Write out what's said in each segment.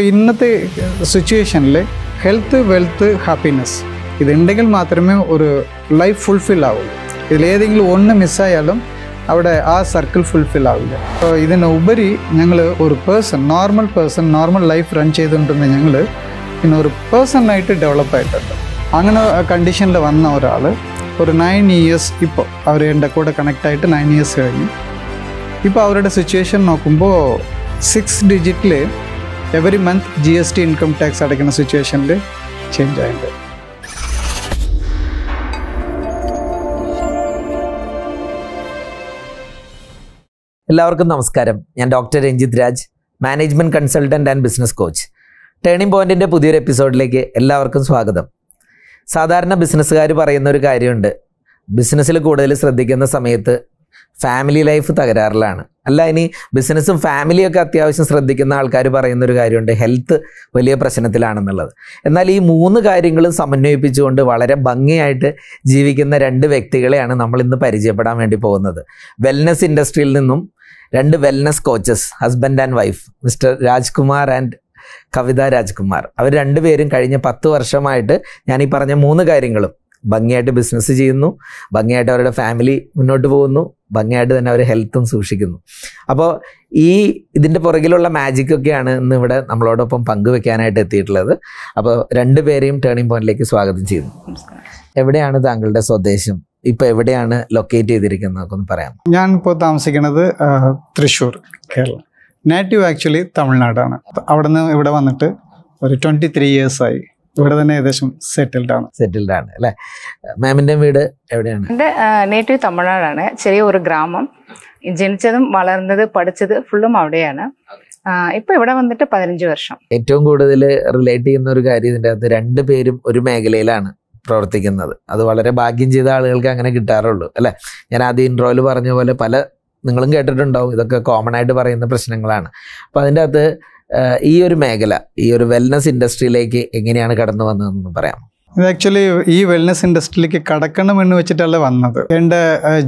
അപ്പോൾ ഇന്നത്തെ സിറ്റുവേഷനിൽ ഹെൽത്ത് വെൽത്ത് ഹാപ്പിനെസ് ഇതുണ്ടെങ്കിൽ മാത്രമേ ഒരു ലൈഫ് ഫുൾഫിൽ ആവൂ ഇതിലേതെങ്കിലും ഒന്ന് മിസ്സായാലും അവിടെ ആ സർക്കിൾ ഫുൾഫിൽ ആവില്ല അപ്പോൾ ഇതിന് ഉപരി ഞങ്ങൾ ഒരു person normal person normal life run ചെയ്തുകൊണ്ടിരുന്ന ഞങ്ങൾ പിന്നെ ഒരു പേഴ്സണായിട്ട് ഡെവലപ്പ് ആയിട്ടുണ്ട് അങ്ങനെ കണ്ടീഷനിൽ വന്ന ഒരാൾ ഒരു നയൻ ഇയേഴ്സ് ഇപ്പോൾ അവർ എൻ്റെ കൂടെ കണക്ട് ആയിട്ട് നയൻ ഇയേഴ്സ് കഴിഞ്ഞു ഇപ്പോൾ അവരുടെ സിറ്റുവേഷൻ നോക്കുമ്പോൾ സിക്സ് ഡിജിറ്റിൽ every month G S T income tax അടയ്ക്കുന്ന സിറ്റുവേഷനിൽ ചേഞ്ച് ആയിട്ടുണ്ട് എല്ലാവർക്കും നമസ്കാരം ഞാൻ doctor Ranjith Raj management consultant and business coach turning പോയിൻറ്റിൻ്റെ പുതിയൊരു എപ്പിസോഡിലേക്ക് എല്ലാവർക്കും സ്വാഗതം സാധാരണ ബിസിനസ്സുകാർ പറയുന്ന ഒരു കാര്യമുണ്ട് ബിസിനസ്സിൽ കൂടുതൽ ശ്രദ്ധിക്കുന്ന സമയത്ത് ഫാമിലി ലൈഫ് തകരാറിലാണ് അല്ല ഇനി ബിസിനസ്സും ഫാമിലിയൊക്കെ അത്യാവശ്യം ശ്രദ്ധിക്കുന്ന ആൾക്കാർ പറയുന്ന ഒരു കാര്യമുണ്ട് ഹെൽത്ത് വലിയ പ്രശ്നത്തിലാണെന്നുള്ളത് എന്നാൽ ഈ മൂന്ന് കാര്യങ്ങളും സമന്വയിപ്പിച്ചുകൊണ്ട് വളരെ ഭംഗിയായിട്ട് ജീവിക്കുന്ന രണ്ട് വ്യക്തികളെയാണ് നമ്മൾ ഇന്ന് പരിചയപ്പെടാൻ വേണ്ടി പോകുന്നത് വെൽനസ് ഇൻഡസ്ട്രിയിൽ നിന്നും രണ്ട് wellness coaches husband and wife mister Rajkumar and Kavitha Rajkumar അവർ രണ്ടുപേരും കഴിഞ്ഞ പത്ത് വർഷമായിട്ട് ഞാൻ ഈ പറഞ്ഞ മൂന്ന് കാര്യങ്ങളും ഭംഗിയായിട്ട് ബിസിനസ് ചെയ്യുന്നു ഭംഗിയായിട്ട് അവരുടെ ഫാമിലി മുന്നോട്ട് പോകുന്നു ഭംഗിയായിട്ട് തന്നെ അവർ ഹെൽത്തും സൂക്ഷിക്കുന്നു അപ്പോൾ ഈ ഇതിൻ്റെ പുറകിലുള്ള മാജിക്കൊക്കെയാണ് ഇന്ന് ഇവിടെ നമ്മളോടൊപ്പം പങ്കുവെക്കാനായിട്ട് എത്തിയിട്ടുള്ളത് അപ്പോൾ രണ്ടുപേരെയും ടേണിംഗ് പോയിന്റിലേക്ക് സ്വാഗതം ചെയ്യുന്നു എവിടെയാണ് താങ്കളുടെ സ്വദേശം ഇപ്പൊ എവിടെയാണ് ലൊക്കേറ്റ് ചെയ്തിരിക്കുന്നത് ഒന്ന് പറയാം ഞാൻ ഇപ്പോൾ താമസിക്കുന്നത് തൃശ്ശൂർ കേരളം നേറ്റീവ് ആക്ച്വലി തമിഴ്നാടാണ് അവിടെ നിന്ന് ഇവിടെ വന്നിട്ട് ഒരു ട്വൻറ്റി ത്രീ ഇയേഴ്സായി ഇവിടെ തന്നെ ഏകദേശം സെറ്റിൽഡ് ആണ് സെറ്റിൽഡ് ആണ് അല്ലെ മാമിന്റെ വീട് എവിടെയാണ് എന്റെ നേറ്റീവ് തമിഴ്നാടാണ് ചെറിയ ഒരു ഗ്രാമം ജനിച്ചതും വളർന്നത് പഠിച്ചത് ഫുള്ളും അവിടെയാണ് ഇപ്പൊ ഇവിടെ വന്നിട്ട് പതിനഞ്ച് വർഷം ഏറ്റവും കൂടുതൽ റിലേറ്റ് ചെയ്യുന്ന ഒരു കാര്യം ഇതിന്റെ അകത്ത് രണ്ടു പേരും ഒരു മേഖലയിലാണ് പ്രവർത്തിക്കുന്നത് അത് വളരെ ഭാഗ്യം ചെയ്ത ആളുകൾക്ക് അങ്ങനെ കിട്ടാറുള്ളൂ അല്ലെ ഞാൻ ആദ്യം ഇൻട്രോയിൽ പറഞ്ഞ പോലെ പല നിങ്ങളും കേട്ടിട്ടുണ്ടാവും ഇതൊക്കെ കോമൺ ആയിട്ട് പറയുന്ന പ്രശ്നങ്ങളാണ് അപ്പൊ അതിൻ്റെ അകത്ത് ഈ ഒരു മേഖല ഈ ഒരു വെൽനസ് ഇൻഡസ്ട്രിയിലേക്ക് എങ്ങനെയാണ് കടന്നു വന്നതെന്ന് പറയാം ഇത് ആക്ച്വലി ഈ വെൽനസ് ഇൻഡസ്ട്രിയിലേക്ക് കടക്കണം എന്ന് വെച്ചിട്ടല്ല വന്നത് എൻ്റെ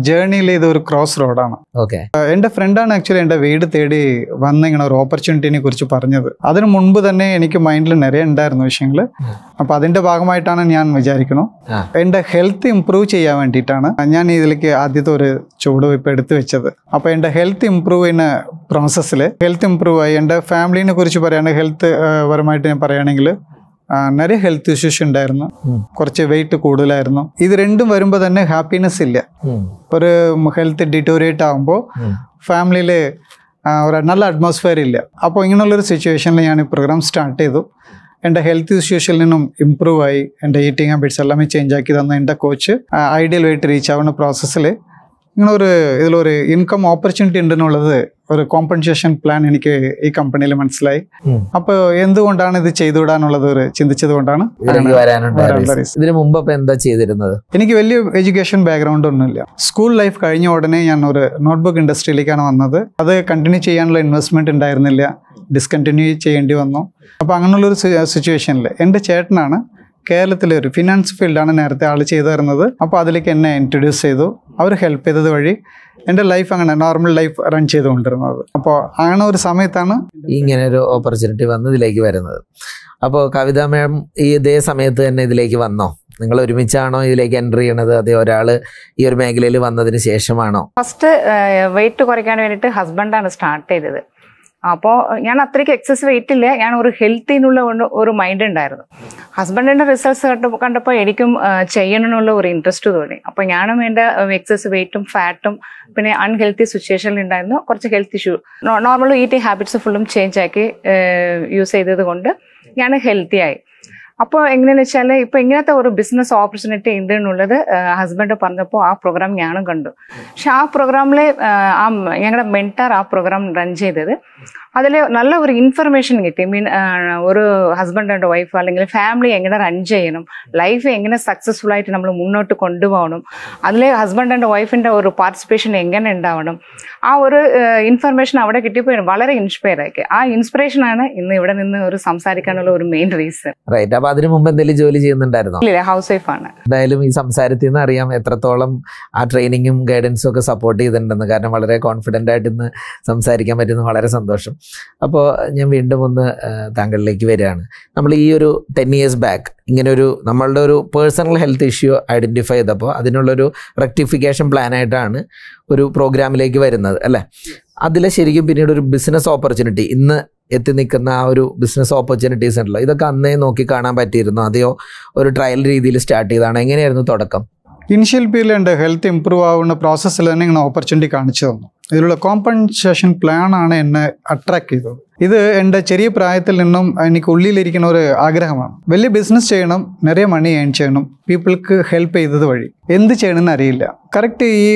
ജേർണിയിൽ ഇത് ഒരു ക്രോസ് റോഡാണ് ഓക്കെ എൻ്റെ ഫ്രണ്ടാണ് ആക്ച്വലി എൻ്റെ വീട് തേടി വന്ന ഇങ്ങനെ ഒരു ഓപ്പർച്യൂണിറ്റിനെ കുറിച്ച് പറഞ്ഞത് അതിനു മുൻപ് തന്നെ എനിക്ക് മൈൻഡിൽ നിറയെ ഉണ്ടായിരുന്നു വിഷയങ്ങൾ അപ്പൊ അതിൻ്റെ ഭാഗമായിട്ടാണ് ഞാൻ വിചാരിക്കുന്നു എൻ്റെ ഹെൽത്ത് ഇമ്പ്രൂവ് ചെയ്യാൻ വേണ്ടിയിട്ടാണ് ഞാൻ ഇതിലേക്ക് ആദ്യത്തെ ഒരു ചുവടുവയ്പ് എടുത്തു വെച്ചത് അപ്പോൾ എൻ്റെ ഹെൽത്ത് ഇമ്പ്രൂവ് ചെയ്യുന്ന പ്രോസസ്സിൽ ഹെൽത്ത് ഇമ്പ്രൂവ് ആയി എന്റെ ഫാമിലിനെ കുറിച്ച് പറയുകയാണെങ്കിൽ ഹെൽത്ത് പരമായിട്ട് ഞാൻ പറയുകയാണെങ്കിൽ நிறைய ഹെൽത്ത് ഇഷ്യൂസ് ഉണ്ടായിരുന്നു കുറച്ച് വെയിറ്റ് കൂടുതലായിരുന്നു ഇത് രണ്ടും വരുമ്പോൾ തന്നെ ഹാപ്പിനെസ് ഇല്ല ഒരു ഹെൽത്ത് ഡിറ്റോറിയേറ്റ് ആകുമ്പോൾ ഫാമിലിയിൽ ഒരു നല്ല അറ്റ്മോസ്ഫിയർ ഇല്ല അപ്പോൾ ഇങ്ങനെയുള്ളൊരു സിറ്റുവേഷനിൽ ഞാൻ ഈ പ്രോഗ്രാം സ്റ്റാർട്ട് ചെയ്തു എൻ്റെ ഹെൽത്ത് ഇഷ്യൂസിൽ നിന്നും ഇമ്പ്രൂവ് ആയി എൻ്റെ ഈറ്റിംഗ് ഹാബിറ്റ്സ് എല്ലാം ചേഞ്ച് ആക്കി തന്ന എൻ്റെ കോച്ച് ഐഡിയൽ വെയിറ്റ് റീച്ച് ആവുന്ന പ്രോസസ്സിൽ ഇങ്ങനെ ഒരു ഇതിലൊരു ഇൻകം ഓപ്പർച്യൂണിറ്റി ഉണ്ടെന്നുള്ളത് ഒരു കോമ്പൻസേഷൻ പ്ലാൻ എനിക്ക് ഈ കമ്പനിയിൽ മനസ്സിലായി അപ്പൊ എന്തുകൊണ്ടാണ് ഇത് ചെയ്തുവിടാനുള്ളത് ഒരു ചിന്തിച്ചത് കൊണ്ടാണ് എന്താ ചെയ്തിരുന്നത് എനിക്ക് വലിയ എഡ്യൂക്കേഷൻ ബാക്ക്ഗ്രൗണ്ട് ഒന്നുമില്ല സ്കൂൾ ലൈഫ് കഴിഞ്ഞ ഉടനെ ഞാൻ ഒരു നോട്ട്ബുക്ക് ഇൻഡസ്ട്രിയിലേക്കാണ് വന്നത് അത് കണ്ടിന്യൂ ചെയ്യാനുള്ള ഇൻവെസ്റ്റ്മെന്റ് ഉണ്ടായിരുന്നില്ല ഡിസ്കണ്ടിന്യൂ ചെയ്യേണ്ടി വന്നു അപ്പോൾ ഒരു സിറ്റുവേഷനിൽ എന്റെ ചേട്ടനാണ് കേരളത്തിലെ ഒരു ഫിനാൻസ് ഫീൽഡാണ് നേരത്തെ ആൾ ചെയ്തു തരുന്നത് അപ്പോൾ അതിലേക്ക് എന്നെ ഇൻട്രൊഡ്യൂസ് ചെയ്തു അവർ ഹെൽപ്പ് ചെയ്തത് വഴി എൻ്റെ ലൈഫ് അങ്ങനെ നോർമൽ ലൈഫ് റൺ ചെയ്തുകൊണ്ടിരുന്നത് അപ്പോൾ അങ്ങനെ ഒരു സമയത്താണ് ഇങ്ങനെ ഒരു ഓപ്പർച്യൂണിറ്റി വന്ന് ഇതിലേക്ക് വരുന്നത് അപ്പോൾ കവിത മാം ഈ ഇതേ സമയത്ത് തന്നെ ഇതിലേക്ക് വന്നോ നിങ്ങൾ ഒരുമിച്ചാണോ ഇതിലേക്ക് എൻ്റർ ചെയ്യണത് അതേ ഒരാൾ ഈ ഒരു മേഖലയിൽ വന്നതിന് ശേഷമാണോ ഫസ്റ്റ് വെയിറ്റ് കുറയ്ക്കാൻ വേണ്ടിയിട്ട് ഹസ്ബൻഡാണ് സ്റ്റാർട്ട് ചെയ്തത് അപ്പോൾ ഞാൻ അത്രയ്ക്ക് എക്സസ് വെയിറ്റ് ഇല്ല ഞാൻ ഒരു ഹെൽത്തിനുള്ള ഒരു മൈൻഡ് ഉണ്ടായിരുന്നു ഹസ്ബൻഡിൻ്റെ റിസൾട്ട്സ് കണ്ടപ്പോൾ കണ്ടപ്പോൾ എനിക്കും ചെയ്യണമെന്നുള്ള ഒരു ഇൻട്രസ്റ്റ് തോന്നി അപ്പോൾ ഞാനും എൻ്റെ എക്സസ് വെയിറ്റും ഫാറ്റും പിന്നെ അൺഹെൽത്തി സിറ്റുവേഷനിൽ ഉണ്ടായിരുന്നു കുറച്ച് health issue normal eating habits ഫുള്ളും ചേഞ്ച് ആക്കി യൂസ് ചെയ്തത് കൊണ്ട് ഞാൻ ഹെൽത്തി ആയി അപ്പോൾ എങ്ങനെയാണെന്ന് വെച്ചാൽ ഇപ്പോൾ ഇങ്ങനത്തെ ഒരു ബിസിനസ് ഓപ്പർച്യൂണിറ്റി ഉണ്ട് എന്നുള്ളത് ഹസ്ബൻഡ് പറഞ്ഞപ്പോൾ ആ പ്രോഗ്രാം ഞാനും കണ്ടു പക്ഷെ ആ പ്രോഗ്രാമിൽ ആ ഞങ്ങളുടെ മെൻറ്റാർ ആ പ്രോഗ്രാം റൺ ചെയ്തത് അതിൽ നല്ല ഒരു ഇൻഫർമേഷൻ കിട്ടി മീൻ ഒരു ഹസ്ബൻഡ് ആൻഡ് വൈഫ് അല്ലെങ്കിൽ ഫാമിലി എങ്ങനെ റൺ ചെയ്യണം ലൈഫ് എങ്ങനെ സക്സസ്ഫുൾ ആയിട്ട് നമ്മൾ മുന്നോട്ട് കൊണ്ടുപോകണം അതിൽ ഹസ്ബൻഡ് ആൻഡ് വൈഫിൻ്റെ ഒരു പാർട്ടിസിപ്പേഷൻ എങ്ങനെ ഉണ്ടാവണം ആ ഒരു ഇൻഫർമേഷൻ അവിടെ കിട്ടിയപ്പോൾ വളരെ ഇൻസ്പയർ ആക്കി ആ ഇൻസ്പിറേഷനാണ് ഇന്ന് ഇവിടെ നിന്ന് ഒരു സംസാരിക്കാനുള്ള ഒരു മെയിൻ റീസൺ റൈറ്റ് അതിനു മുമ്പ് എന്തെങ്കിലും ജോലി ചെയ്യുന്നുണ്ടായിരുന്നോ ഹൗസ് വൈഫ് ആണ് എന്തായാലും ഈ സംസാരത്തിൽ നിന്ന് അറിയാം എത്രത്തോളം ആ ട്രെയിനിങ്ങും ഗൈഡൻസും ഒക്കെ സപ്പോർട്ട് ചെയ്തിട്ടുണ്ടെന്ന് കാരണം വളരെ കോൺഫിഡൻ്റ് ആയിട്ട് ഇന്ന് സംസാരിക്കാൻ പറ്റുന്നു വളരെ സന്തോഷം അപ്പോൾ ഞാൻ വീണ്ടും ഒന്ന് താങ്കളിലേക്ക് വരികയാണ് നമ്മൾ ഈ ഒരു ടെൻ ഇയേഴ്സ് ബാക്ക് ഇങ്ങനെ ഒരു നമ്മളുടെ ഒരു പേഴ്സണൽ ഹെൽത്ത് ഇഷ്യൂ ഐഡൻറ്റിഫൈ ചെയ്തപ്പോൾ അതിനുള്ളൊരു റെക്ടിഫിക്കേഷൻ പ്ലാനായിട്ടാണ് ഒരു പ്രോഗ്രാമിലേക്ക് വരുന്നത് അല്ലേ അതിലെ ശരിക്കും പിന്നീട് ഒരു ബിസിനസ് ഓപ്പർച്യൂണിറ്റി ഇന്ന് എത്തി നിൽക്കുന്ന ആ ഒരു ബിസിനസ് ഓപ്പർച്യൂണിറ്റീസ് ഉണ്ടല്ലോ ഇതൊക്കെ അന്നേ നോക്കി കാണാൻ പറ്റിയിരുന്നു അതെയോ ഒരു ട്രയൽ രീതിയിൽ സ്റ്റാർട്ട് ചെയ്താണ് എങ്ങനെയായിരുന്നു തുടക്കം ഇനിഷ്യൽ പീരിയഡ് ഹെൽത്ത് ഇമ്പ്രൂവ് ആവുന്ന പ്രോസസ്സിൽ തന്നെ ഇങ്ങനെ ഓപ്പർച്യൂണിറ്റി കാണിച്ചു തന്നു ഇതിലുള്ള കോമ്പൻസേഷൻ പ്ലാൻ ആണ് എന്നെ അട്രാക്ട് ചെയ്തത് ഇത് എൻ്റെ ചെറിയ പ്രായത്തിൽ നിന്നും എനിക്ക് ഉള്ളിലിരിക്കുന്ന ഒരു ആഗ്രഹമാണ് വലിയ ബിസിനസ് ചെയ്യണം നിറയെ മണി ഏൺ ചെയ്യണം പീപ്പിൾക്ക് ഹെൽപ്പ് ചെയ്തത് വഴി എന്ത് ചെയ്യണമെന്ന് അറിയില്ല കറക്റ്റ് ഈ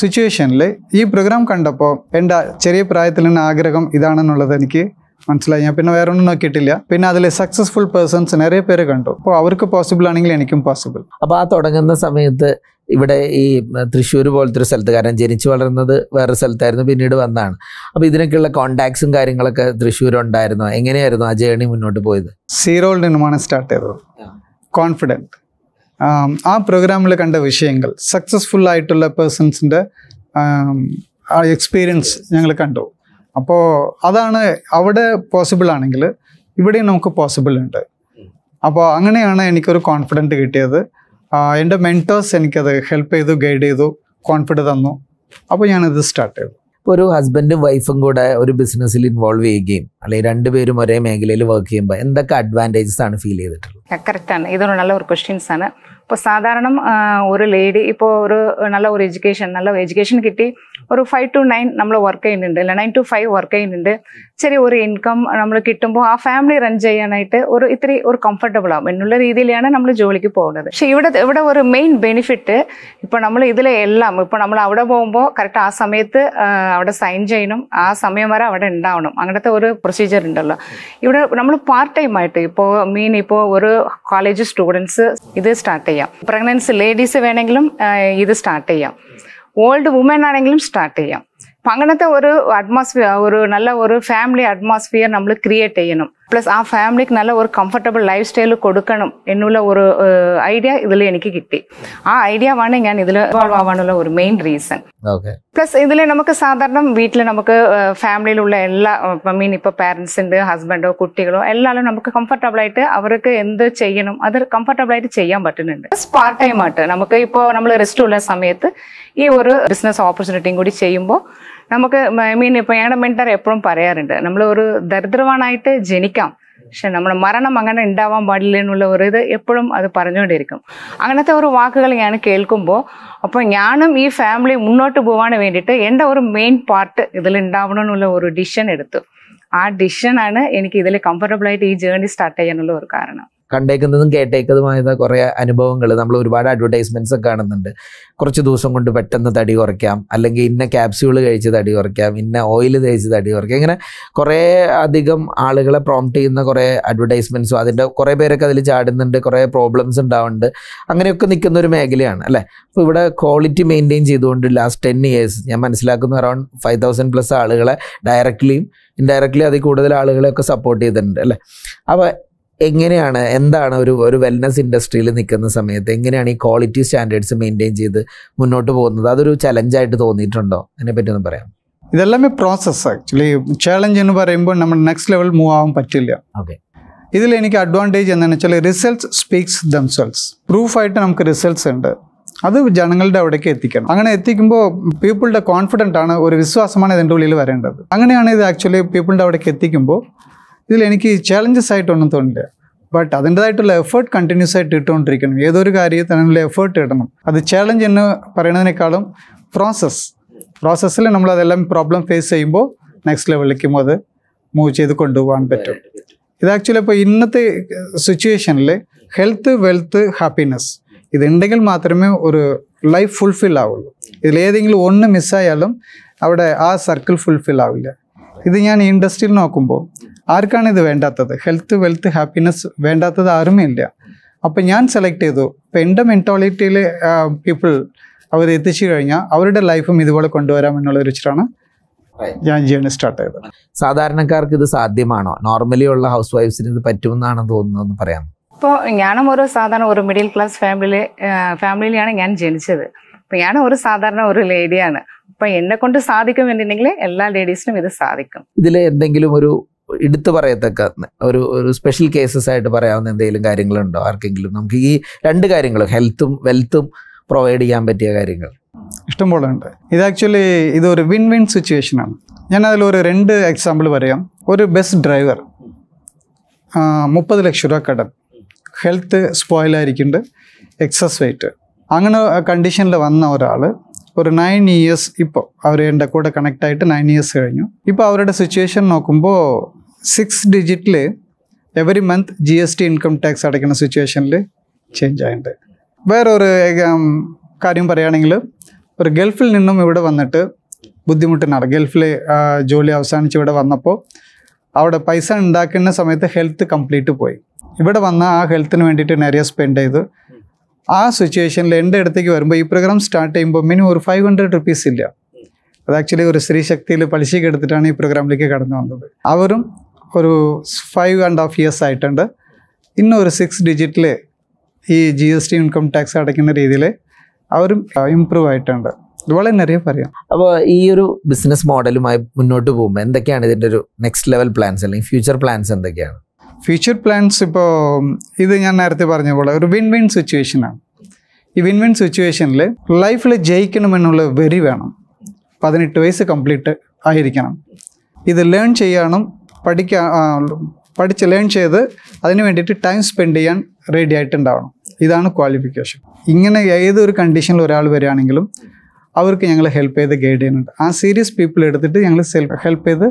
സിറ്റുവേഷനിൽ ഈ പ്രോഗ്രാം കണ്ടപ്പോൾ എൻ്റെ ചെറിയ പ്രായത്തിൽ നിന്ന് ആഗ്രഹം ഇതാണെന്നുള്ളത് എനിക്ക് മനസ്സിലായി ഞാൻ പിന്നെ വേറെ ഒന്നും നോക്കിയിട്ടില്ല പിന്നെ അതിൽ സക്സസ്ഫുൾ പേഴ്സൺസ് നിറയെ പേര് കണ്ടു അപ്പോൾ അവർക്ക് പോസിബിൾ ആണെങ്കിൽ എനിക്കും പോസിബിൾ അപ്പോൾ ആ തുടങ്ങുന്ന സമയത്ത് ഇവിടെ ഈ തൃശ്ശൂർ പോലത്തെ ഒരു സ്ഥലത്ത് കാരണം ജനിച്ചു വളർന്നത് വേറെ സ്ഥലത്തായിരുന്നു പിന്നീട് വന്നാണ് അപ്പോൾ ഇതിനൊക്കെയുള്ള കോണ്ടാക്ട്സും കാര്യങ്ങളൊക്കെ തൃശ്ശൂർ ഉണ്ടായിരുന്നു എങ്ങനെയായിരുന്നു ആ ജേണി മുന്നോട്ട് പോയത് സീറോയിൽ നിന്നുമാണ് സ്റ്റാർട്ട് ചെയ്തത് കോൺഫിഡൻറ്റ് ആ പ്രോഗ്രാമിൽ കണ്ട വിഷയങ്ങൾ സക്സസ്ഫുൾ ആയിട്ടുള്ള പേഴ്സൺസിൻ്റെ എക്സ്പീരിയൻസ് ഞങ്ങൾ കണ്ടു അപ്പോൾ അതാണ് അവിടെ പോസിബിൾ ആണെങ്കിൽ ഇവിടെയും നമുക്ക് പോസിബിൾ ഉണ്ട് അപ്പോൾ അങ്ങനെയാണ് എനിക്കൊരു കോൺഫിഡൻറ്റ് കിട്ടിയത് എൻ്റെ മെൻറ്റേഴ്സ് എനിക്കത് ഹെൽപ്പ് ചെയ്തു ഗൈഡ് ചെയ്തു കോൺഫിഡ് തന്നു അപ്പോൾ ഞാനത് സ്റ്റാർട്ട് ചെയ്തു ഇപ്പോൾ ഒരു ഹസ്ബൻഡും വൈഫും കൂടെ ഒരു ബിസിനസ്സിൽ ഇൻവോൾവ് ചെയ്യുകയും അല്ലെങ്കിൽ രണ്ടുപേരും ഒരേ മേഖലയിൽ വർക്ക് ചെയ്യുമ്പോൾ എന്തൊക്കെ അഡ്വാൻറ്റേജസ് ആണ് ഫീൽ ചെയ്തിട്ടുള്ളത് ആണ് ഇതൊരു നല്ല ഒരു ക്വസ്റ്റ്യൻസ് ആണ് ഇപ്പോൾ സാധാരണ ഒരു ലേഡി ഇപ്പോൾ ഒരു നല്ല ഒരു എഡ്യൂക്കേഷൻ നല്ല എഡ്യൂക്കേഷൻ കിട്ടി ഒരു ഫൈവ് ടു നയൻ നമ്മൾ വർക്ക് ചെയ്യുന്നുണ്ട് അല്ല നയൻ ടു ഫൈവ് വർക്ക് ചെയ്യുന്നുണ്ട് ചെറിയ ഒരു ഇൻകം നമ്മൾ കിട്ടുമ്പോൾ ആ ഫാമിലി റൺ ചെയ്യാനായിട്ട് ഒരു ഇത്തിരി ഒരു കംഫർട്ടബിൾ ആവും എന്നുള്ള രീതിയിലാണ് നമ്മൾ ജോലിക്ക് പോകുന്നത് പക്ഷേ ഇവിടെ ഇവിടെ ഒരു മെയിൻ ബെനിഫിറ്റ് ഇപ്പോൾ നമ്മൾ ഇതിലെ എല്ലാം ഇപ്പോൾ നമ്മൾ അവിടെ പോകുമ്പോൾ കറക്റ്റ് ആ സമയത്ത് അവിടെ സൈൻ ചെയ്യണം ആ സമയം വരെ അവിടെ ഉണ്ടാവണം അങ്ങനത്തെ ഒരു പ്രൊസീജിയർ ഉണ്ടല്ലോ ഇവിടെ നമ്മൾ പാർട്ട് ടൈം ആയിട്ട് ഇപ്പോൾ മീൻ ഇപ്പോൾ ഒരു കോളേജ് സ്റ്റുഡൻസ് ഇത് സ്റ്റാർട്ട് ചെയ്യും ചെയ്യാം പ്രഗ്നൻസി ലേഡീസ് വേണമെങ്കിലും ഇത് സ്റ്റാർട്ട് ചെയ്യാം ഓൾഡ് വുമൻ ആണെങ്കിലും സ്റ്റാർട്ട് ചെയ്യാം അപ്പം അങ്ങനത്തെ ഒരു അറ്റ്മോസ്ഫിയർ ഒരു നല്ല ഒരു ഫാമിലി അറ്റ്മോസ്ഫിയർ നമ്മൾ ക്രിയേറ്റ് ചെയ്യണം പ്ലസ് ആ ഫാമിലിക്ക് നല്ല ഒരു കംഫർട്ടബിൾ ലൈഫ് സ്റ്റൈൽ കൊടുക്കണം എന്നുള്ള ഒരു ഐഡിയ ഇതിൽ എനിക്ക് കിട്ടി ആ ഐഡിയ വേണം ഞാൻ ഇതിൽ ഇൻവോൾവ് ആവാനുള്ള ഒരു മെയിൻ റീസൺ പ്ലസ് ഇതിൽ നമുക്ക് സാധാരണ വീട്ടിൽ നമുക്ക് ഫാമിലിയിലുള്ള എല്ലാ ഐ മീൻ ഇപ്പോൾ പാരൻസ് ഉണ്ട് ഹസ്ബൻഡോ കുട്ടികളോ എല്ലാവരും നമുക്ക് കംഫർട്ടബിൾ ആയിട്ട് അവർക്ക് എന്ത് ചെയ്യണം അത് കംഫർട്ടബിൾ ആയിട്ട് ചെയ്യാൻ പറ്റുന്നുണ്ട് പ്ലസ് പാർട്ട് ടൈം ആയിട്ട് നമുക്ക് ഇപ്പോൾ നമ്മൾ റെസ്റ്റ് ഉള്ള സമയത്ത് ഈ ഒരു ബിസിനസ് ഓപ്പർച്യൂണിറ്റിയും കൂടി ചെയ്യുമ്പോൾ നമുക്ക് ഐ മീൻ ഇപ്പം ഞങ്ങളുടെ മെൻറ്റർ എപ്പോഴും പറയാറുണ്ട് നമ്മൾ ഒരു ദരിദ്രവാനായിട്ട് ജനിക്കാം പക്ഷെ നമ്മുടെ മരണം അങ്ങനെ ഉണ്ടാവാൻ പാടില്ല എന്നുള്ള ഒരു ഇത് എപ്പോഴും അത് പറഞ്ഞുകൊണ്ടിരിക്കും അങ്ങനത്തെ ഒരു വാക്കുകൾ ഞാൻ കേൾക്കുമ്പോൾ അപ്പോൾ ഞാനും ഈ ഫാമിലി മുന്നോട്ട് പോകാൻ വേണ്ടിയിട്ട് എൻ്റെ ഒരു മെയിൻ പാർട്ട് ഉണ്ടാവണം എന്നുള്ള ഒരു ഡിഷൻ എടുത്തു ആ ഡിസിഷനാണ് എനിക്ക് ഇതിൽ ആയിട്ട് ഈ ജേർണി സ്റ്റാർട്ട് ചെയ്യാനുള്ള ഒരു കാരണം കണ്ടേക്കുന്നതും കേട്ടേക്കുന്നതുമായ കുറേ അനുഭവങ്ങൾ നമ്മൾ ഒരുപാട് അഡ്വർടൈസ്മെൻറ്റ്സ് ഒക്കെ കാണുന്നുണ്ട് കുറച്ച് ദിവസം കൊണ്ട് പെട്ടെന്ന് തടി കുറയ്ക്കാം അല്ലെങ്കിൽ ഇന്ന ക്യാപ്സ്യൂൾ കഴിച്ച് തടി കുറയ്ക്കാം ഇന്ന ഓയിൽ തേച്ച് തടി കുറയ്ക്കാം ഇങ്ങനെ കുറേ അധികം ആളുകളെ പ്രോംപ്റ്റ് ചെയ്യുന്ന കുറേ അഡ്വർടൈസ്മെൻറ്റ്സും അതിൻ്റെ കുറേ പേരൊക്കെ അതിൽ ചാടുന്നുണ്ട് കുറേ പ്രോബ്ലംസ് ഉണ്ടാവുന്നുണ്ട് അങ്ങനെയൊക്കെ നിൽക്കുന്ന ഒരു മേഖലയാണ് അല്ലേ അപ്പോൾ ഇവിടെ ക്വാളിറ്റി മെയിൻറ്റെയിൻ ചെയ്തുകൊണ്ട് ലാസ്റ്റ് ടെൻ ഇയേഴ്സ് ഞാൻ മനസ്സിലാക്കുന്ന അറൗണ്ട് ഫൈവ് തൗസൻഡ് പ്ലസ് ആളുകളെ ഡയറക്റ്റ്ലിയും ഇൻഡയറക്റ്റ്ലി അതിൽ കൂടുതൽ ആളുകളെയൊക്കെ സപ്പോർട്ട് ചെയ്തിട്ടുണ്ട് അല്ലേ അപ്പോൾ എങ്ങനെയാണ് എന്താണ് ഒരു ഒരു വെൽനസ് ഇൻഡസ്ട്രിയിൽ നിൽക്കുന്ന സമയത്ത് എങ്ങനെയാണ് ഈ ക്വാളിറ്റി സ്റ്റാൻഡേർഡ്സ് മെയിൻറ്റെയിൻ ചെയ്ത് മുന്നോട്ട് പോകുന്നത് അതൊരു ചലഞ്ചായിട്ട് തോന്നിയിട്ടുണ്ടോ അതിനെപ്പറ്റി ഒന്ന് പറയാം ഇതെല്ലാമേ പ്രോസസ്സ് ആക്ച്വലി ചലഞ്ച് എന്ന് പറയുമ്പോൾ നമ്മൾ നെക്സ്റ്റ് ലെവൽ മൂവ് ആവാൻ പറ്റില്ല ഓക്കെ ഇതിൽ എനിക്ക് അഡ്വാൻറ്റേജ് എന്താണെന്ന് വെച്ചാൽ റിസൾട്ട്സ് സ്പീക്സ് ദംസെൽസ് പ്രൂഫായിട്ട് നമുക്ക് റിസൾട്ട്സ് ഉണ്ട് അത് ജനങ്ങളുടെ അവിടേക്ക് എത്തിക്കണം അങ്ങനെ എത്തിക്കുമ്പോൾ പീപ്പിളുടെ കോൺഫിഡൻ്റ് ആണ് ഒരു വിശ്വാസമാണ് ഇതിൻ്റെ ഉള്ളിൽ വരേണ്ടത് അങ്ങനെയാണ് ഇത് ആക്ച്വലി പീപ്പിളിൻ്റെ അവിടേക്ക് എത്തിക്കുമ്പോൾ ഇതിൽ എനിക്ക് ചലഞ്ചസ് ആയിട്ടൊന്നും തോന്നില്ല ബട്ട് അതിൻ്റെതായിട്ടുള്ള എഫേർട്ട് കണ്ടിന്യൂസ് ആയിട്ട് ഇട്ടുകൊണ്ടിരിക്കണം ഏതൊരു കാര്യത്തിൽ എഫേർട്ട് ഇടണം അത് ചാലഞ്ച് എന്ന് പറയുന്നതിനേക്കാളും പ്രോസസ്സ് പ്രോസസ്സിൽ നമ്മൾ അതെല്ലാം പ്രോബ്ലം ഫേസ് ചെയ്യുമ്പോൾ നെക്സ്റ്റ് ലെവലിലേക്കും അത് മൂവ് ചെയ്ത് കൊണ്ടുപോകാൻ പറ്റും ഇത് ആക്ച്വലി ഇപ്പോൾ ഇന്നത്തെ സിറ്റുവേഷനിൽ ഹെൽത്ത് വെൽത്ത് ഹാപ്പിനെസ് ഇതുണ്ടെങ്കിൽ മാത്രമേ ഒരു ലൈഫ് ഫുൾഫിൽ ആവുള്ളൂ ഇതിലേതെങ്കിലും ഒന്ന് മിസ്സായാലും അവിടെ ആ സർക്കിൾ ഫുൾഫിൽ ആവില്ല ഇത് ഞാൻ ഇൻഡസ്ട്രിയിൽ നോക്കുമ്പോൾ ആർക്കാണ് ഇത് വേണ്ടാത്തത് ഹെൽത്ത് വെൽത്ത് ഹാപ്പിനെസ് വേണ്ടാത്തത് ആരുമേ ഇല്ല അപ്പം ഞാൻ സെലക്ട് ചെയ്തു അപ്പം എൻ്റെ മെൻറ്റോളിറ്റിയിൽ പീപ്പിൾ അവർ എത്തിച്ചു കഴിഞ്ഞാൽ അവരുടെ ലൈഫും ഇതുപോലെ കൊണ്ടുവരാം എന്നുള്ള ഒരു ഞാൻ ജേണി സ്റ്റാർട്ട് ചെയ്തത് സാധാരണക്കാർക്ക് ഇത് സാധ്യമാണോ നോർമലി ഉള്ള ഹൗസ് വൈഫ്സിന് ഇത് പറ്റുമെന്നാണ് തോന്നുന്നതെന്ന് പറയാം ഇപ്പോൾ ഞാനും ഒരു സാധാരണ ഒരു മിഡിൽ ക്ലാസ് ഫാമിലി ഫാമിലിയിലാണ് ഞാൻ ജനിച്ചത് അപ്പം ഞാൻ ഒരു സാധാരണ ഒരു ലേഡിയാണ് അപ്പം എന്നെ കൊണ്ട് സാധിക്കും എന്നുണ്ടെങ്കിൽ എല്ലാ ലേഡീസിനും ഇത് സാധിക്കും ഇതിൽ എന്തെങ്കിലും ഒരു എടുത്തു പറയത്തക്ക ഒരു ഒരു സ്പെഷ്യൽ കേസസ് ആയിട്ട് പറയാവുന്ന എന്തെങ്കിലും കാര്യങ്ങളുണ്ടോ ആർക്കെങ്കിലും നമുക്ക് ഈ രണ്ട് കാര്യങ്ങളും ഹെൽത്തും വെൽത്തും പ്രൊവൈഡ് ചെയ്യാൻ പറ്റിയ കാര്യങ്ങൾ ഇഷ്ടംപോലെ ഉണ്ട് ഇത് ആക്ച്വലി ഇതൊരു വിൻ വിൻ സിറ്റുവേഷൻ ആണ് ഞാൻ അതിൽ ഒരു രണ്ട് എക്സാമ്പിൾ പറയാം ഒരു ബസ് ഡ്രൈവർ മുപ്പത് ലക്ഷം രൂപ കടം ഹെൽത്ത് സ്പോയിലായിരിക്കുന്നുണ്ട് എക്സസ് വെയിറ്റ് അങ്ങനെ കണ്ടീഷനിൽ വന്ന ഒരാൾ ഒരു നയൻ ഇയേഴ്സ് ഇപ്പോൾ അവർ എൻ്റെ കൂടെ കണക്ട് ആയിട്ട് നയൻ ഇയേഴ്സ് കഴിഞ്ഞു ഇപ്പോൾ അവരുടെ സിറ്റുവേഷൻ നോക്കുമ്പോൾ സിക്സ് ഡിജിറ്റിൽ every month G S T income tax അടയ്ക്കുന്ന സിറ്റുവേഷനിൽ ചേഞ്ച് ആയിട്ടുണ്ട് വേറൊരു കാര്യം പറയുകയാണെങ്കിൽ ഒരു ഗൾഫിൽ നിന്നും ഇവിടെ വന്നിട്ട് ബുദ്ധിമുട്ടുണ്ടാണ് ഗൾഫിൽ ജോലി അവസാനിച്ച് ഇവിടെ വന്നപ്പോൾ അവിടെ പൈസ ഉണ്ടാക്കുന്ന സമയത്ത് ഹെൽത്ത് കംപ്ലീറ്റ് പോയി ഇവിടെ വന്ന ആ ഹെൽത്തിന് വേണ്ടിയിട്ട് നിറയെ സ്പെൻഡ് ചെയ്ത് ആ സിറ്റുവേഷനിൽ എൻ്റെ അടുത്തേക്ക് വരുമ്പോൾ ഈ പ്രോഗ്രാം സ്റ്റാർട്ട് ചെയ്യുമ്പോൾ മിനിമം ഒരു ഫൈവ് ഹൺഡ്രഡ് റുപ്പീസ് ഇല്ല അത് ആക്ച്വലി ഒരു സ്ത്രീ ശക്തിയിൽ പലിശയ്ക്ക് എടുത്തിട്ടാണ് ഈ പ്രോഗ്രാമിലേക്ക് കടന്നു വന്നത് അവരും ഒരു ഫൈവ് ആൻഡ് ഹാഫ് ഇയേഴ്സ് ആയിട്ടുണ്ട് ഇന്നൊരു സിക്സ് ഡിജിറ്റിൽ ഈ G S T income tax അടയ്ക്കുന്ന രീതിയിൽ അവരും ഇമ്പ്രൂവ് ആയിട്ടുണ്ട് വളരെ നിറയെ പറയാം അപ്പോൾ ഈ ഒരു ബിസിനസ് മോഡലുമായി മുന്നോട്ട് പോകുമ്പോൾ എന്തൊക്കെയാണ് ഇതിൻ്റെ ഒരു നെക്സ്റ്റ് ലെവൽ പ്ലാൻസ് അല്ലെങ്കിൽ ഫ്യൂച്ചർ പ്ലാൻസ് എന്തൊക്കെയാണ് ഫ്യൂച്ചർ പ്ലാൻസ് ഇപ്പോൾ ഇത് ഞാൻ നേരത്തെ പറഞ്ഞ പോലെ ഒരു വിൻ വിൻ സിറ്റുവേഷനാണ് ഈ വിൻ വിൻ സിറ്റുവേഷനിൽ ലൈഫിൽ ജയിക്കണമെന്നുള്ള വെരി വേണം പതിനെട്ട് വയസ്സ് കംപ്ലീറ്റ് ആയിരിക്കണം ഇത് ലേൺ ചെയ്യണം പഠിക്കാൻ പഠിച്ച് ലേൺ ചെയ്ത് അതിന് വേണ്ടിയിട്ട് ടൈം സ്പെൻഡ് ചെയ്യാൻ റെഡി ആയിട്ടുണ്ടാവണം ഇതാണ് ക്വാളിഫിക്കേഷൻ ഇങ്ങനെ ഏതൊരു കണ്ടീഷനിൽ ഒരാൾ വരികയാണെങ്കിലും അവർക്ക് ഞങ്ങൾ ഹെൽപ്പ് ചെയ്ത് ഗൈഡ് ചെയ്യുന്നുണ്ട് ആ സീരിയസ് പീപ്പിൾ എടുത്തിട്ട് ഞങ്ങൾ ഹെൽപ്പ് ചെയ്ത്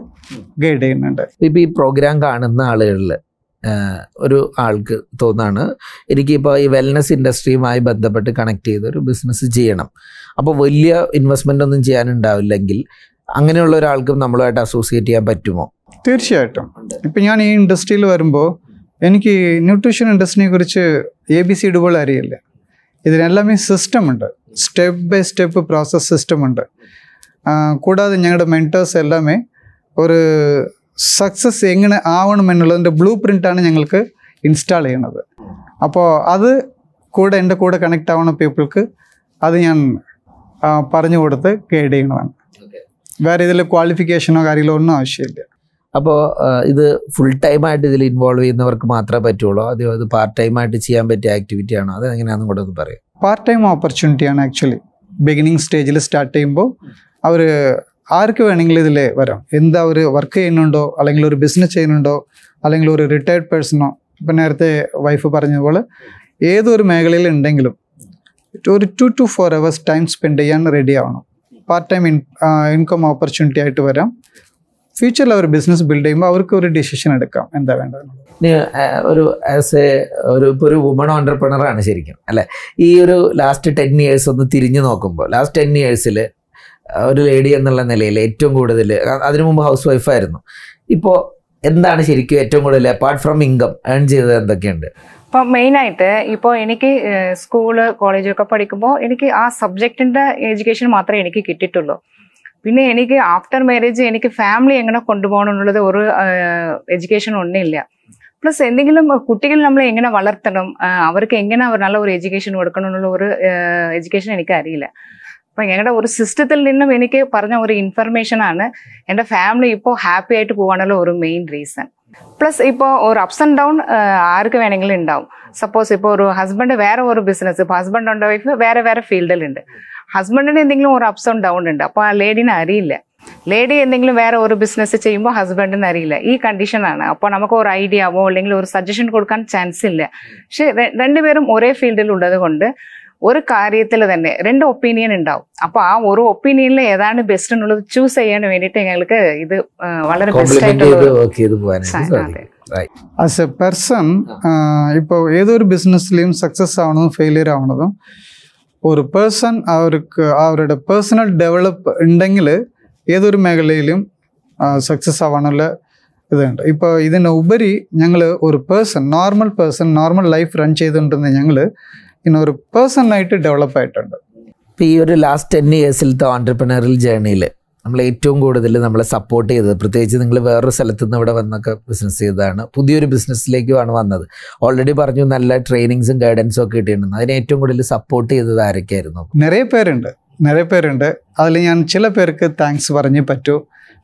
ഗൈഡ് ചെയ്യുന്നുണ്ട് ഇപ്പോൾ ഈ പ്രോഗ്രാം കാണുന്ന ആളുകളിൽ ഒരു ആൾക്ക് തോന്നാണ് എനിക്കിപ്പോൾ ഈ വെൽനസ് ഇൻഡസ്ട്രിയുമായി ബന്ധപ്പെട്ട് കണക്ട് ചെയ്ത് ഒരു ബിസിനസ് ചെയ്യണം അപ്പോൾ വലിയ ഇൻവെസ്റ്റ്മെൻ്റ് ഒന്നും ചെയ്യാനുണ്ടാവില്ലെങ്കിൽ അങ്ങനെയുള്ള ഒരാൾക്കും നമ്മളുമായിട്ട് അസോസിയേറ്റ് ചെയ്യാൻ പറ്റുമോ തീർച്ചയായിട്ടും ഇപ്പം ഞാൻ ഈ ഇൻഡസ്ട്രിയിൽ വരുമ്പോൾ എനിക്ക് ന്യൂട്രീഷൻ ഇൻഡസ്ട്രിയെ കുറിച്ച് എ ബി സി ഇടുപോലെ അറിയില്ല ഇതിനെല്ലാമേ സിസ്റ്റമുണ്ട് സ്റ്റെപ്പ് ബൈ സ്റ്റെപ്പ് പ്രോസസ് സിസ്റ്റമുണ്ട് കൂടാതെ ഞങ്ങളുടെ മെൻറ്റേഴ്സ് എല്ലാമേ ഒരു സക്സസ് എങ്ങനെ ആവണം എന്നുള്ളതിൻ്റെ ബ്ലൂ പ്രിൻ്റാണ് ഞങ്ങൾക്ക് ഇൻസ്റ്റാൾ ചെയ്യണത് അപ്പോൾ അത് കൂടെ എൻ്റെ കൂടെ കണക്റ്റ് ആവുന്ന പീപ്പിൾക്ക് അത് ഞാൻ പറഞ്ഞു കൊടുത്ത് ഗൈഡ് ചെയ്യണതാണ് വേറെ ഇതിൽ ക്വാളിഫിക്കേഷനോ കാര്യങ്ങളോ ഒന്നും ആവശ്യമില്ല അപ്പോൾ ഇത് ഫുൾ ടൈമായിട്ട് ഇതിൽ ഇൻവോൾവ് ചെയ്യുന്നവർക്ക് മാത്രമേ പറ്റുള്ളൂ അതോ അത് പാർട്ട് ടൈമായിട്ട് ചെയ്യാൻ പറ്റിയ ആക്ടിവിറ്റി ആണോ അത് എങ്ങനെയാണെന്നും കൂടെ ഒന്ന് പറയാം പാർട്ട് ടൈം ആണ് ആക്ച്വലി ബിഗിനിങ് സ്റ്റേജിൽ സ്റ്റാർട്ട് ചെയ്യുമ്പോൾ അവർ ആർക്ക് വേണമെങ്കിലും ഇതിൽ വരാം എന്താ ഒരു വർക്ക് ചെയ്യുന്നുണ്ടോ അല്ലെങ്കിൽ ഒരു ബിസിനസ് ചെയ്യുന്നുണ്ടോ അല്ലെങ്കിൽ ഒരു റിട്ടയർഡ് പേഴ്സണോ ഇപ്പം നേരത്തെ വൈഫ് പറഞ്ഞതുപോലെ ഏതൊരു മേഖലയിൽ ഉണ്ടെങ്കിലും ഒരു two two four hours time spend ചെയ്യാൻ റെഡി ആവണം part time in income opportunity ആയിട്ട് വരാം ഫ്യൂച്ചറിൽ അവർ ബിസിനസ് ബിൽഡ് ചെയ്യുമ്പോൾ അവർക്ക് ഒരു ഡിസിഷൻ എടുക്കാം എന്താ വേണ്ടത് ഒരു ആസ് എ ഒരു ഇപ്പോൾ ഒരു വുമൺ ഓണ്ടർപ്രണറാണ് ശരിക്കും അല്ലെ ഈ ഒരു ലാസ്റ്റ് ടെൻ ഇയേഴ്സ് ഒന്ന് തിരിഞ്ഞു നോക്കുമ്പോൾ ലാസ്റ്റ് ടെൻ ഇയേഴ്സിൽ ഒരു ലേഡി എന്നുള്ള നിലയിൽ ഏറ്റവും കൂടുതൽ അതിനു മുമ്പ് ഹൗസ് വൈഫായിരുന്നു ഇപ്പോൾ എന്താണ് ശരിക്കും ഏറ്റവും കൂടുതൽ അപ്പാർട്ട് ഫ്രം ഇൻകം ഏൺ ചെയ്തത് എന്തൊക്കെയുണ്ട് ഇപ്പോൾ മെയിനായിട്ട് ഇപ്പോൾ എനിക്ക് സ്കൂള് കോളേജൊക്കെ പഠിക്കുമ്പോൾ എനിക്ക് ആ സബ്ജക്റ്റിൻ്റെ എഡ്യൂക്കേഷൻ മാത്രമേ എനിക്ക് കിട്ടിയിട്ടുള്ളൂ പിന്നെ എനിക്ക് ആഫ്റ്റർ മാരേജ് എനിക്ക് ഫാമിലി എങ്ങനെ കൊണ്ടുപോകണം എന്നുള്ളത് ഒരു എഡ്യൂക്കേഷൻ ഒന്നും ഇല്ല പ്ലസ് എന്തെങ്കിലും കുട്ടികൾ നമ്മളെ എങ്ങനെ വളർത്തണം അവർക്ക് എങ്ങനെ അവർ നല്ല ഒരു എഡ്യൂക്കേഷൻ കൊടുക്കണം എന്നുള്ള ഒരു എഡ്യൂക്കേഷൻ അറിയില്ല അപ്പം ഞങ്ങളുടെ ഒരു സിസ്റ്റത്തിൽ നിന്നും എനിക്ക് പറഞ്ഞ ഒരു ഇൻഫർമേഷനാണ് എൻ്റെ ഫാമിലി ഇപ്പോൾ ഹാപ്പി ആയിട്ട് പോകാനുള്ള ഒരു മെയിൻ റീസൺ പ്ലസ് ഇപ്പോൾ ഒരു അപ്സ് ആൻഡ് ഡൗൺ ആർക്ക് വേണമെങ്കിലും ഉണ്ടാവും സപ്പോസ് ഇപ്പോൾ ഒരു ഹസ്ബൻഡ് വേറെ ഒരു ബിസിനസ് ഇപ്പോൾ ഹസ്ബൻഡ് ഉണ്ട് വൈഫ് വേറെ വേറെ ഫീൽഡിലുണ്ട് ഹസ്ബൻഡിന് എന്തെങ്കിലും ഒരു അപ്സ് ഡൗൺ ഉണ്ട് അപ്പോൾ ആ ലേഡീനെ അറിയില്ല ലേഡി എന്തെങ്കിലും വേറെ ഒരു ബിസിനസ് ചെയ്യുമ്പോൾ ഹസ്ബൻഡിന് അറിയില്ല ഈ കണ്ടീഷനാണ് അപ്പോൾ നമുക്ക് ഒരു ഐഡിയാവോ അല്ലെങ്കിൽ ഒരു സജഷൻ കൊടുക്കാൻ ചാൻസ് ഇല്ല പക്ഷെ രണ്ടുപേരും ഒരേ ഫീൽഡിൽ ഉള്ളത് കൊണ്ട് ഒരു കാര്യത്തിൽ തന്നെ രണ്ട് ഒപ്പീനിയൻ ഉണ്ടാവും അപ്പൊ ആ ഒരു ഒപ്പീനിയനിൽ ഏതാണ് ബെസ്റ്റ് എന്നുള്ളത് ചൂസ് ചെയ്യാൻ വേണ്ടിയിട്ട് ഞങ്ങൾക്ക് ഇത് വളരെ ബെസ്റ്റ് ആയിട്ടുള്ള ആസ് എ പേഴ്സൺ ഇപ്പോൾ ഏതൊരു ബിസിനസ്സിലെയും സക്സസ് ആവണതും ഫെയിലിയർ ആവണതും ഒരു പേഴ്സൺ അവർക്ക് അവരുടെ പേഴ്സണൽ ഡെവലപ്പ് ഉണ്ടെങ്കിൽ ഏതൊരു മേഖലയിലും സക്സസ് ആവാനുള്ള ഇതുണ്ട് ഇപ്പോൾ ഉപരി ഞങ്ങൾ ഒരു person normal person normal life run ചെയ്തുകൊണ്ടിരുന്ന ഞങ്ങൾ ഇന്ന് ഒരു പേഴ്സണായിട്ട് ഡെവലപ്പ് ആയിട്ടുണ്ട് ഇപ്പോൾ ഈ ഒരു ലാസ്റ്റ് ടെൻ ഇയേഴ്സിലത്തെ ഓണ്ടർപ്രണറിൽ ജേണിയിൽ നമ്മൾ ഏറ്റവും കൂടുതൽ നമ്മളെ സപ്പോർട്ട് ചെയ്തത് പ്രത്യേകിച്ച് നിങ്ങൾ വേറൊരു സ്ഥലത്തു നിന്ന് ഇവിടെ വന്നൊക്കെ ബിസിനസ് ചെയ്തതാണ് പുതിയൊരു ബിസിനസ്സിലേക്കുമാണ് വന്നത് ഓൾറെഡി പറഞ്ഞു നല്ല ട്രെയിനിങ്സും ഗൈഡൻസും ഒക്കെ കിട്ടിയിട്ടുണ്ട് അതിന് ഏറ്റവും കൂടുതൽ സപ്പോർട്ട് ചെയ്തത് ആരൊക്കെയായിരുന്നു നിറയെ പേരുണ്ട് നിറയെ പേരുണ്ട് അതിൽ ഞാൻ ചില പേർക്ക് താങ്ക്സ് പറഞ്ഞേ പറ്റൂ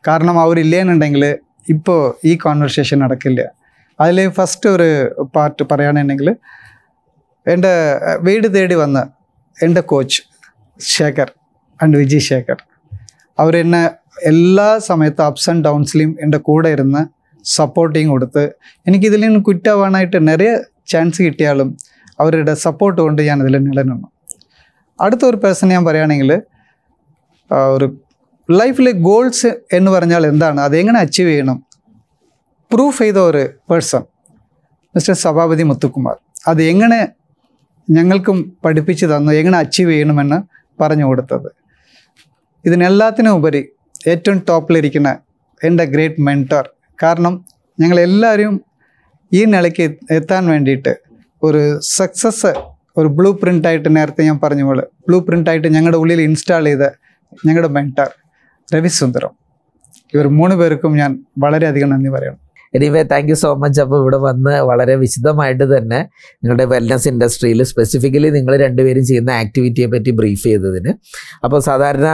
കാരണം അവരില്ലേന്നുണ്ടെങ്കിൽ ഇപ്പോൾ ഈ കോൺവെർസേഷൻ നടക്കില്ല അതിൽ ഫസ്റ്റ് ഒരു പാർട്ട് പറയുകയാണെന്നുണ്ടെങ്കിൽ എൻ്റെ വീട് തേടി വന്ന എൻ്റെ കോച്ച് ശേഖർ ആൻഡ് വിജയ് ശേഖർ അവരെന്നെ എല്ലാ സമയത്തും അപ്സ് ആൻഡ് ഡൗൺസിലും എൻ്റെ കൂടെ ഇരുന്ന് സപ്പോർട്ടിങ് കൊടുത്ത് എനിക്കിതിൽ നിന്ന് കുറ്റാവാനായിട്ട് നിറയെ ചാൻസ് കിട്ടിയാലും അവരുടെ സപ്പോർട്ട് കൊണ്ട് ഞാൻ ഇതിൽ നിലനിന്നു അടുത്ത ഒരു പേഴ്സൺ ഞാൻ പറയുകയാണെങ്കിൽ ഒരു ലൈഫിലെ ഗോൾസ് എന്ന് പറഞ്ഞാൽ എന്താണ് അതെങ്ങനെ അച്ചീവ് ചെയ്യണം പ്രൂഫ് ചെയ്ത ഒരു പേഴ്സൺ മിസ്റ്റർ സഭാപതി മുത്തുകുമാർ അത് എങ്ങനെ ഞങ്ങൾക്കും പഠിപ്പിച്ചു തന്നു എങ്ങനെ അച്ചീവ് ചെയ്യണമെന്ന് പറഞ്ഞു കൊടുത്തത് ഇതിനെല്ലാത്തിനും ഉപരി ഏറ്റവും ടോപ്പിലിരിക്കുന്ന എൻ്റെ ഗ്രേറ്റ് മെൻറ്റർ കാരണം ഞങ്ങളെല്ലാവരും ഈ നിലയ്ക്ക് എത്താൻ വേണ്ടിയിട്ട് ഒരു സക്സസ് ഒരു ബ്ലൂ പ്രിൻ്റായിട്ട് നേരത്തെ ഞാൻ പറഞ്ഞ പോലെ ബ്ലൂ പ്രിൻ്റായിട്ട് ഞങ്ങളുടെ ഉള്ളിൽ ഇൻസ്റ്റാൾ ചെയ്ത ഞങ്ങളുടെ മെൻറ്റർ രവിസുന്ദരം ഇവർ മൂന്ന് പേർക്കും ഞാൻ വളരെയധികം നന്ദി പറയണം anyway thank you so much അപ്പോൾ ഇവിടെ വന്ന് വളരെ വിശദമായിട്ട് തന്നെ നിങ്ങളുടെ വെൽനസ് ഇൻഡസ്ട്രിയിൽ സ്പെസിഫിക്കലി നിങ്ങൾ രണ്ടുപേരും ചെയ്യുന്ന ആക്ടിവിറ്റിയെ പറ്റി ബ്രീഫ് ചെയ്തതിന് അപ്പോൾ സാധാരണ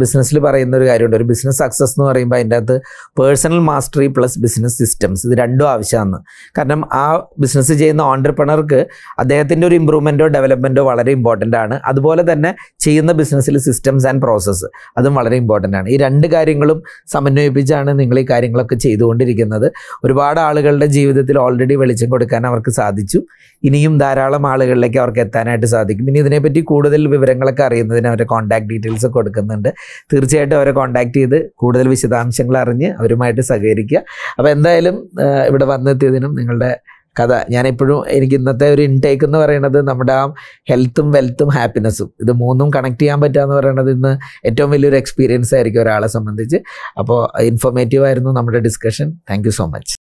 ബിസിനസ്സിൽ പറയുന്ന ഒരു കാര്യമുണ്ട് ഒരു ബിസിനസ് സക്സസ് എന്ന് പറയുമ്പോൾ അതിൻ്റെ അകത്ത് personal mastery plus business systems ഇത് രണ്ടും ആവശ്യമാണ് കാരണം ആ ബിസിനസ് ചെയ്യുന്ന ഓണ്ടർപ്രണർക്ക് അദ്ദേഹത്തിൻ്റെ ഒരു ഇമ്പ്രൂവ്മെൻറ്റോ ഡെവലപ്മെൻറ്റോ വളരെ ഇമ്പോർട്ടൻ്റ് ആണ് അതുപോലെ തന്നെ ചെയ്യുന്ന ബിസിനസ്സിൽ സിസ്റ്റംസ് ആൻഡ് പ്രോസസ്സ് അതും വളരെ ഇമ്പോർട്ടൻ്റ് ആണ് ഈ രണ്ട് കാര്യങ്ങളും സമന്വയിപ്പിച്ചാണ് നിങ്ങൾ ഈ കാര്യങ്ങളൊക്കെ ചെയ്തുകൊണ്ടിരിക്കുന്നത് ഒരുപാട് ആളുകളുടെ ജീവിതത്തിൽ ഓൾറെഡി വെളിച്ചം കൊടുക്കാൻ അവർക്ക് സാധിച്ചു ഇനിയും ധാരാളം ആളുകളിലേക്ക് അവർക്ക് എത്താനായിട്ട് സാധിക്കും ഇനി ഇതിനെപ്പറ്റി കൂടുതൽ വിവരങ്ങളൊക്കെ അറിയുന്നതിന് അവരുടെ കോൺടാക്ട് ഡീറ്റെയിൽസ് കൊടുക്കുന്നുണ്ട് തീർച്ചയായിട്ടും അവരെ കോൺടാക്ട് ചെയ്ത് കൂടുതൽ വിശദാംശങ്ങൾ അറിഞ്ഞ് അവരുമായിട്ട് സഹകരിക്കുക അപ്പോൾ എന്തായാലും ഇവിടെ വന്നെത്തിയതിനും നിങ്ങളുടെ കഥ ഞാനെപ്പോഴും എനിക്ക് ഇന്നത്തെ ഒരു ഇൻടേക്ക് എന്ന് പറയുന്നത് നമ്മുടെ ആ ഹെൽത്തും വെൽത്തും ഹാപ്പിനെസ്സും ഇത് മൂന്നും കണക്ട് ചെയ്യാൻ പറ്റുക പറയുന്നത് ഇന്ന് ഏറ്റവും വലിയൊരു എക്സ്പീരിയൻസ് ആയിരിക്കും ഒരാളെ സംബന്ധിച്ച് അപ്പോൾ ഇൻഫോർമേറ്റീവ് ആയിരുന്നു നമ്മുടെ ഡിസ്കഷൻ താങ്ക് സോ മച്ച്